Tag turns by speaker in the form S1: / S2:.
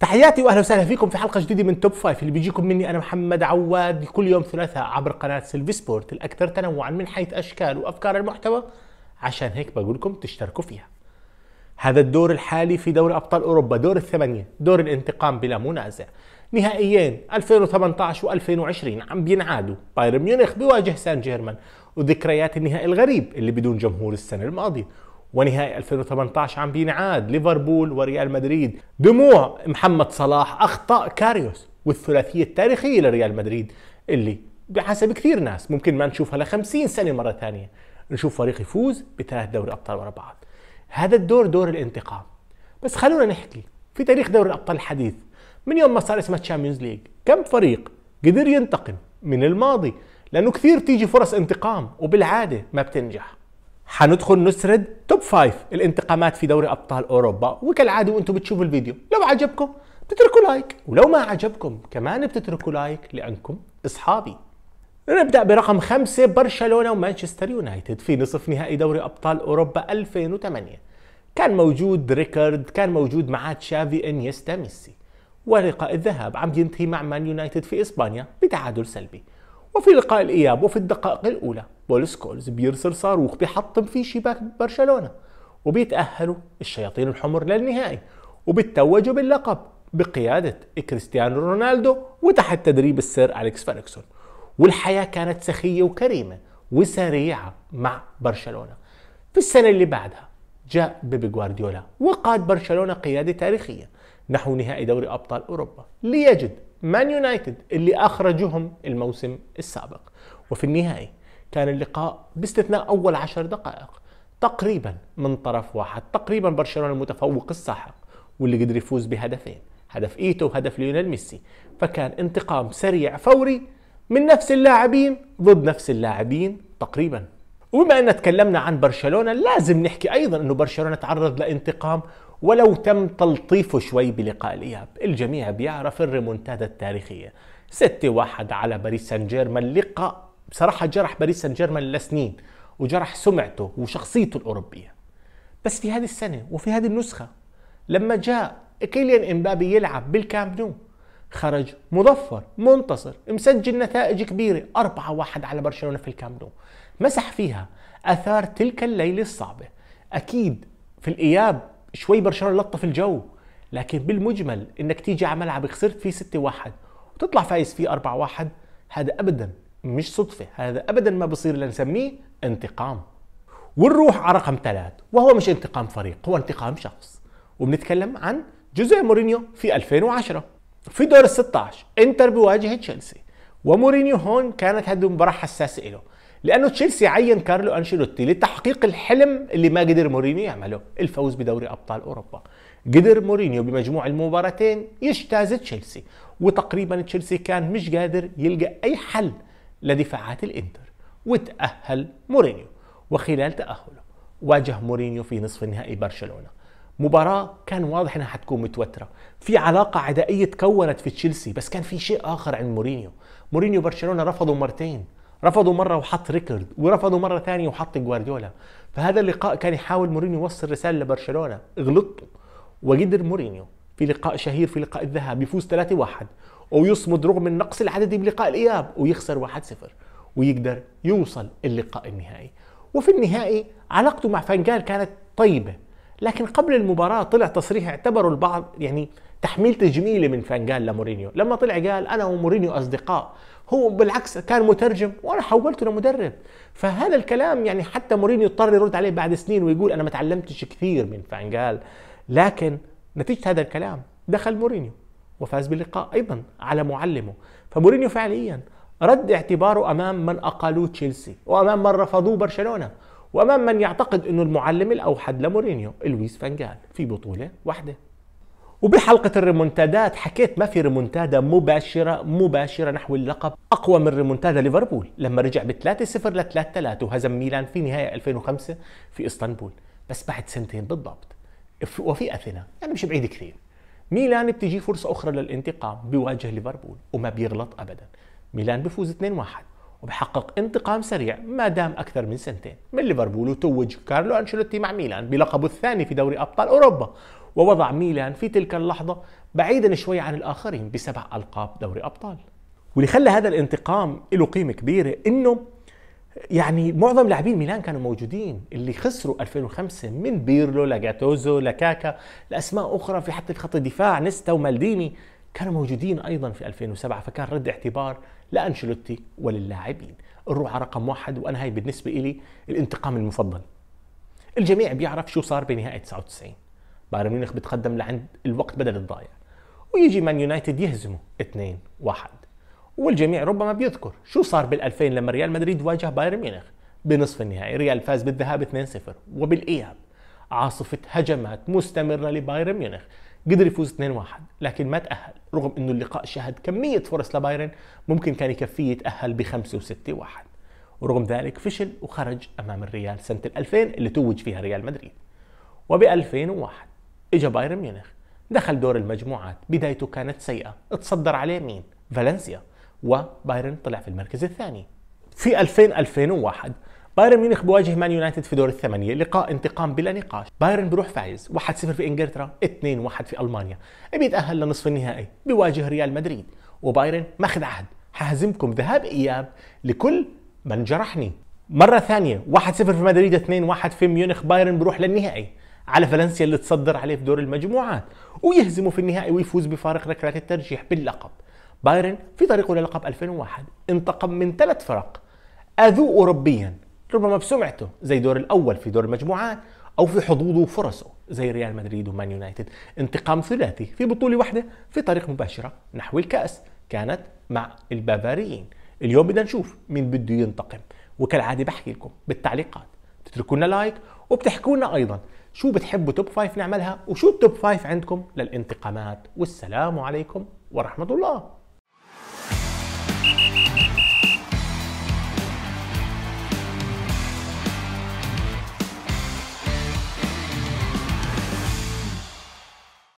S1: تحياتي واهلا وسهلا فيكم في حلقه جديده من توب فايف اللي بيجيكم مني انا محمد عواد كل يوم ثلاثاء عبر قناه سيلفي سبورت الاكثر تنوعا من حيث اشكال وافكار المحتوى عشان هيك بقول لكم تشتركوا فيها. هذا الدور الحالي في دوري ابطال اوروبا دور الثمانيه دور الانتقام بلا منازع. نهائيين 2018 و2020 عم بينعادوا بايرن ميونخ بيواجه سان جيرمان وذكريات النهائي الغريب اللي بدون جمهور السنه الماضيه ونهائي 2018 عم بينعاد ليفربول وريال مدريد دموع محمد صلاح اخطاء كاريوس والثلاثيه التاريخيه لريال مدريد اللي بحسب كثير ناس ممكن ما نشوفها ل 50 سنه مره ثانيه نشوف فريق يفوز بثلاث دوري ابطال ورا بعض هذا الدور دور الانتقام بس خلونا نحكي في تاريخ دوري الابطال الحديث من يوم ما صار اسمه تشامبيونز ليج كم فريق قدر ينتقم من الماضي لانه كثير تيجي فرص انتقام وبالعاده ما بتنجح حندخل نسرد توب فايف الانتقامات في دوري ابطال اوروبا وكالعاده وانتم بتشوفوا الفيديو لو عجبكم بتتركوا لايك ولو ما عجبكم كمان بتتركوا لايك لانكم اصحابي نبدا برقم خمسة برشلونه ومانشستر يونايتد في نصف نهائي دوري ابطال اوروبا 2008 كان موجود ريكارد كان موجود معاه تشافي انيستا ميسي ولقاء الذهاب عم ينتهي مع مان يونايتد في اسبانيا بتعادل سلبي وفي لقاء الاياب وفي الدقائق الاولى بول سكولز بيرسل صاروخ بيحطم فيه شباك برشلونه وبيتاهلوا الشياطين الحمر للنهائي وبتوجوا باللقب بقياده كريستيانو رونالدو وتحت تدريب السير اليكس فاركسون والحياه كانت سخيه وكريمه وسريعه مع برشلونه في السنه اللي بعدها جاء بيبي جوارديولا وقاد برشلونه قياده تاريخيه نحو نهائي دوري ابطال اوروبا ليجد مان يونايتد اللي اخرجهم الموسم السابق وفي النهائي كان اللقاء باستثناء أول عشر دقائق تقريبا من طرف واحد تقريبا برشلونة المتفوق الساحق واللي قدر يفوز بهدفين هدف ايتو وهدف ليونيل ميسي فكان انتقام سريع فوري من نفس اللاعبين ضد نفس اللاعبين تقريبا وبما ان تكلمنا عن برشلونه لازم نحكي ايضا انه برشلونه تعرض لانتقام ولو تم تلطيفه شوي بلقاء الاياب الجميع بيعرف الريمونتادا التاريخيه 6-1 على باريس سان جيرمان لقاء بصراحه جرح باريس سان جيرمان لسنين وجرح سمعته وشخصيته الاوروبيه بس في هذه السنه وفي هذه النسخه لما جاء كيليان امبابي يلعب بالكامب نو خرج مظفر منتصر مسجل نتائج كبيره 4-1 على برشلونه في الكامب نو مسح فيها اثار تلك الليله الصعبه اكيد في الاياب شوي برشلونه لطف الجو لكن بالمجمل انك تيجي على ملعب خسرت فيه 6-1 وتطلع فايز فيه 4-1 هذا ابدا مش صدفة هذا أبدا ما بصير لنسميه انتقام ونروح على رقم ثلاث وهو مش انتقام فريق هو انتقام شخص وبنتكلم عن جزء مورينيو في 2010 في دور ال 16 انتر بواجهة تشيلسي ومورينيو هون كانت هذه المباراة حساسة له لانه تشيلسي عين كارلو انشيلوتي لتحقيق الحلم اللي ما قدر مورينيو يعمله الفوز بدوري ابطال اوروبا قدر مورينيو بمجموع المباراتين يجتاز تشيلسي وتقريبا تشيلسي كان مش قادر يلقى اي حل لدفاعات الإنتر وتأهل مورينيو وخلال تأهله واجه مورينيو في نصف النهائي برشلونة مباراة كان واضح انها حتكون متوترة، في علاقة عدائية تكونت في تشيلسي بس كان في شيء آخر عند مورينيو، مورينيو برشلونة رفضوا مرتين، رفضوا مرة وحط ريكورد ورفضوا مرة ثانية وحط جوارديولا، فهذا اللقاء كان يحاول مورينيو يوصل رسالة لبرشلونة، غلطوا وقدر مورينيو في لقاء شهير في لقاء الذهاب يفوز 3-1 ويصمد رغم النقص العددي بلقاء الإياب ويخسر 1-0 ويقدر يوصل اللقاء النهائي وفي النهائي علاقته مع فانجال كانت طيبة لكن قبل المباراة طلع تصريح اعتبره البعض يعني تحميل تجميلة من فانجال لمورينيو لما طلع قال أنا ومورينيو أصدقاء هو بالعكس كان مترجم وأنا حولته لمدرب فهذا الكلام يعني حتى مورينيو اضطر يرد عليه بعد سنين ويقول أنا ما تعلمتش كثير من فانجال لكن نتيجة هذا الكلام دخل مورينيو وفاز باللقاء ايضا على معلمه فمورينيو فعليا رد اعتباره امام من اقالوه تشيلسي وامام من رفضوه برشلونه وامام من يعتقد انه المعلم الاوحد لمورينيو لويس فانجال في بطوله واحده وبحلقة الريمونتادات حكيت ما في ريمونتادا مباشرة مباشرة نحو اللقب أقوى من ريمونتادا ليفربول لما رجع ب 3-0 ل 3-3 وهزم ميلان في نهاية 2005 في اسطنبول بس بعد سنتين بالضبط وفي أثينا يعني مش بعيد كثير ميلان بتجي فرصة أخرى للانتقام بيواجه ليفربول وما بيغلط أبدا ميلان بفوز 2-1 وبحقق انتقام سريع ما دام أكثر من سنتين من ليفربول وتوج كارلو أنشيلوتي مع ميلان بلقبه الثاني في دوري أبطال أوروبا ووضع ميلان في تلك اللحظة بعيدا شوي عن الآخرين بسبع ألقاب دوري أبطال واللي خلى هذا الانتقام له قيمة كبيرة إنه يعني معظم لاعبين ميلان كانوا موجودين اللي خسروا 2005 من بيرلو لجاتوزو لكاكا لاسماء اخرى في حتى في خط الدفاع نيستا ومالديني كانوا موجودين ايضا في 2007 فكان رد اعتبار لانشلوتي وللاعبين نروح على رقم واحد وانا هاي بالنسبه لي الانتقام المفضل الجميع بيعرف شو صار بنهايه 99 بايرن ميونخ بتقدم لعند الوقت بدل الضايع ويجي مان يونايتد يهزمه 2 1 والجميع ربما بيذكر شو صار بال2000 لما ريال مدريد واجه بايرن ميونخ بنصف النهائي ريال فاز بالذهاب 2-0 وبالاياب عاصفة هجمات مستمرة لبايرن ميونخ قدر يفوز 2-1 لكن ما تأهل رغم انه اللقاء شهد كمية فرص لبايرن ممكن كان يكفيه يتأهل بخمسة و6-1 ورغم ذلك فشل وخرج امام الريال سنة 2000 اللي توج فيها ريال مدريد وب 2001 اجى بايرن ميونخ دخل دور المجموعات بدايته كانت سيئة اتصدر عليه مين؟ فالنسيا وبايرن طلع في المركز الثاني في 2000 2001 بايرن ميونخ بواجه مان يونايتد في دور الثمانيه لقاء انتقام بلا نقاش بايرن بروح فايز 1-0 في انجلترا 2-1 في المانيا بيتاهل لنصف النهائي بيواجه ريال مدريد وبايرن ماخذ عهد حهزمكم ذهاب اياب لكل من جرحني مرة ثانية 1-0 في مدريد 2-1 في ميونخ بايرن بروح للنهائي على فالنسيا اللي تصدر عليه في دور المجموعات ويهزمه في النهائي ويفوز بفارق ركلات الترجيح باللقب بايرن في طريقه للقب 2001 انتقم من ثلاث فرق اذوه اوروبيا ربما بسمعته زي دور الاول في دور المجموعات او في حظوظه وفرصه زي ريال مدريد ومان يونايتد انتقام ثلاثي في بطوله واحده في طريق مباشره نحو الكاس كانت مع البافاريين اليوم بدنا نشوف مين بده ينتقم وكالعاده بحكي لكم بالتعليقات بتتركوا لنا لايك وبتحكوا لنا ايضا شو بتحبوا توب فايف نعملها وشو التوب فايف عندكم للانتقامات والسلام عليكم ورحمه الله